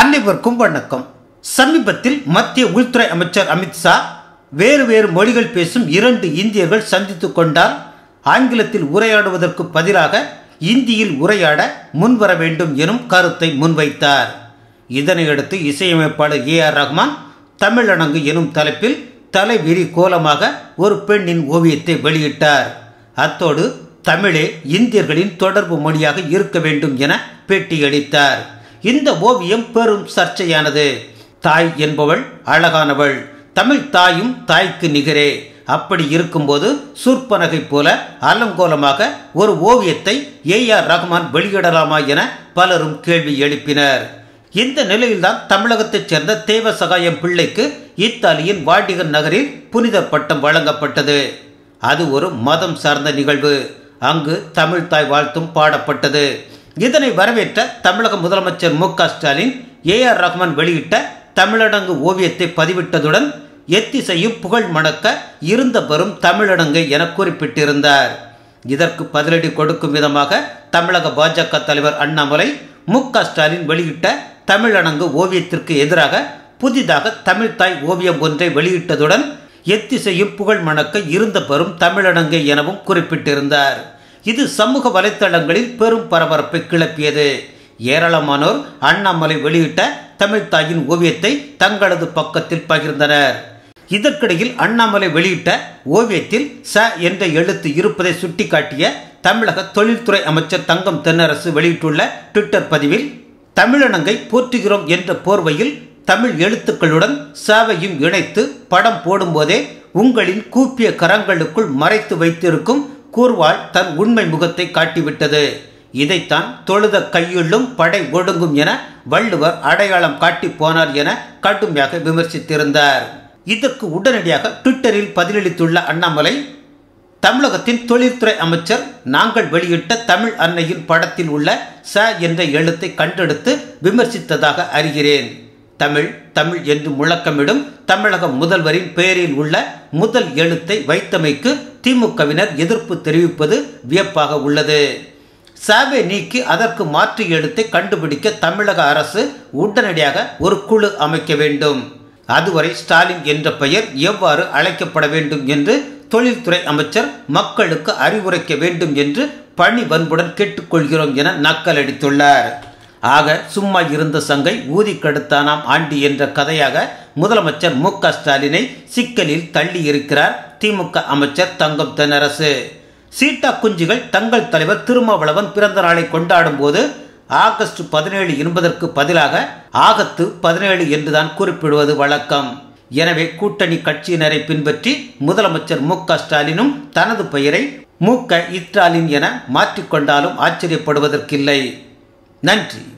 அனைவருக்கும் வணக்கம் சமீபத்தில் மத்திய உள்துறை அமைச்சர் அமித்ஷா வேறு வேறு மொழிகள் பேசும் இரண்டு இந்தியர்கள் சந்தித்து கொண்டால் ஆங்கிலத்தில் உரையாடுவதற்கு பதிலாக இந்தியில் உரையாட முன்வர வேண்டும் எனும் கருத்தை முன்வைத்தார் இதனையடுத்து இசையமைப்பாளர் ஏ ஆர் ரஹ்மான் தமிழணங்கு எனும் தலைப்பில் தலைவிரி கோலமாக ஒரு பெண்ணின் ஓவியத்தை வெளியிட்டார் அத்தோடு தமிழே இந்தியர்களின் தொடர்பு மொழியாக இருக்க வேண்டும் என பேட்டியளித்தார் இந்த ஓவியம் பெரும் சர்ச்சையானது தாய் என்பவள் அழகானவள் தமிழ் தாயும் தாய்க்கு நிகரே அப்படி இருக்கும்போது சூர்பனகை போல அலங்கோலமாக ஒரு ஓவியத்தை ஏ ஆர் ரஹ்மான் வெளியிடலாமா என பலரும் கேள்வி எழுப்பினர் இந்த நிலையில்தான் தமிழகத்தைச் சேர்ந்த தேவ சகாயம் பிள்ளைக்கு இத்தாலியின் வாடிகன் நகரில் புனித பட்டம் வழங்கப்பட்டது அது ஒரு மதம் சார்ந்த நிகழ்வு அங்கு தமிழ் தாய் வாழ்த்தும் பாடப்பட்டது இதனை வரவேற்ற தமிழக முதலமைச்சர் மு ஸ்டாலின் ஏ ஆர் ரஹ்மான் வெளியிட்ட தமிழடங்கு ஓவியத்தை பதிவிட்டதுடன் எத்திசையும் புகழ் மணக்க இருந்த பெரும் தமிழடங்கு என குறிப்பிட்டிருந்தார் இதற்கு பதிலடி கொடுக்கும் விதமாக தமிழக பாஜக தலைவர் அண்ணாமலை மு ஸ்டாலின் வெளியிட்ட தமிழடங்கு ஓவியத்திற்கு எதிராக புதிதாக தமிழ்தாய் ஓவியம் ஒன்றை வெளியிட்டதுடன் எத்திசையும் புகழ் மணக்க இருந்த பெரும் தமிழடங்கு எனவும் குறிப்பிட்டிருந்தார் இது சமூக வலைத்தளங்களில் பெரும் பரபரப்பை கிளப்பியது ஏராளமானோர் அண்ணாமலை வெளியிட்ட தமிழ்தாயின் ஓவியத்தை தங்களது பக்கத்தில் பகிர்ந்தனர் இதற்கிடையில் அண்ணாமலை வெளியிட்ட ஓவியத்தில் ச என்ற எழுத்து இருப்பதை சுட்டிக்காட்டிய தமிழக தொழில்துறை அமைச்சர் தங்கம் தென்னரசு வெளியிட்டுள்ள ட்விட்டர் பதிவில் தமிழனங்கை போற்றுகிறோம் என்ற போர்வையில் தமிழ் எழுத்துக்களுடன் சாவையும் இணைத்து படம் போடும்போதே உங்களின் கூப்பிய கரங்களுக்குள் மறைத்து வைத்திருக்கும் கூர்வாள் தன் உண்மை முகத்தை காட்டிவிட்டது இதைத்தான் தொழுத கையுள்ளும் படை ஒடுங்கும் என வள்ளுவர் அடையாளம் காட்டி போனார் என கடுமையாக விமர்சித்திருந்தார் இதற்கு உடனடியாக ட்விட்டரில் பதிலளித்துள்ள அண்ணாமலை தமிழகத்தின் தொழில்துறை அமைச்சர் நாங்கள் வெளியிட்ட தமிழ் அன்னையின் படத்தில் உள்ள ச என்ற எழுத்தை கண்டெடுத்து விமர்சித்ததாக அறிகிறேன் தமிழ் தமிழ் என்று முழக்கமிடும் தமிழக முதல்வரின் பெயரில் உள்ள முதல் எழுத்தை வைத்தமைக்கு திமுகவினர் எதிர்ப்பு தெரிவிப்பது வியப்பாக உள்ளது சாவே நீக்கி அதற்கு மாற்று எழுத்தை கண்டுபிடிக்க தமிழக அரசு உடனடியாக ஒரு குழு அமைக்க வேண்டும் அதுவரை ஸ்டாலின் என்ற பெயர் எவ்வாறு அழைக்கப்பட வேண்டும் என்று தொழில்துறை அமைச்சர் மக்களுக்கு அறிவுரைக்க வேண்டும் என்று பணி வன்புடன் கேட்டுக்கொள்கிறோம் என நக்கலடித்துள்ளார் ஆக சும்மா இருந்த சங்கை ஊதி கடுத்தானாம் ஆண்டி என்ற கதையாக முதலமைச்சர் மு க ஸ்டாலினை சிக்கலில் தள்ளி இருக்கிறார் திமுக அமைச்சர் தங்கம் தென்னரசு சீட்டா குஞ்சுகள் தங்கள் தலைவர் திருமாவளவன் பிறந்த நாளை கொண்டாடும் போது ஆகஸ்ட் பதினேழு என்பதற்கு பதிலாக ஆகத்து பதினேழு என்றுதான் குறிப்பிடுவது வழக்கம் எனவே கூட்டணி கட்சியினரை பின்பற்றி முதலமைச்சர் மு க ஸ்டாலினும் தனது பெயரை மு க இஸ்டாலின் என மாற்றிக்கொண்டாலும் ஆச்சரியப்படுவதற்கில்லை நன்றி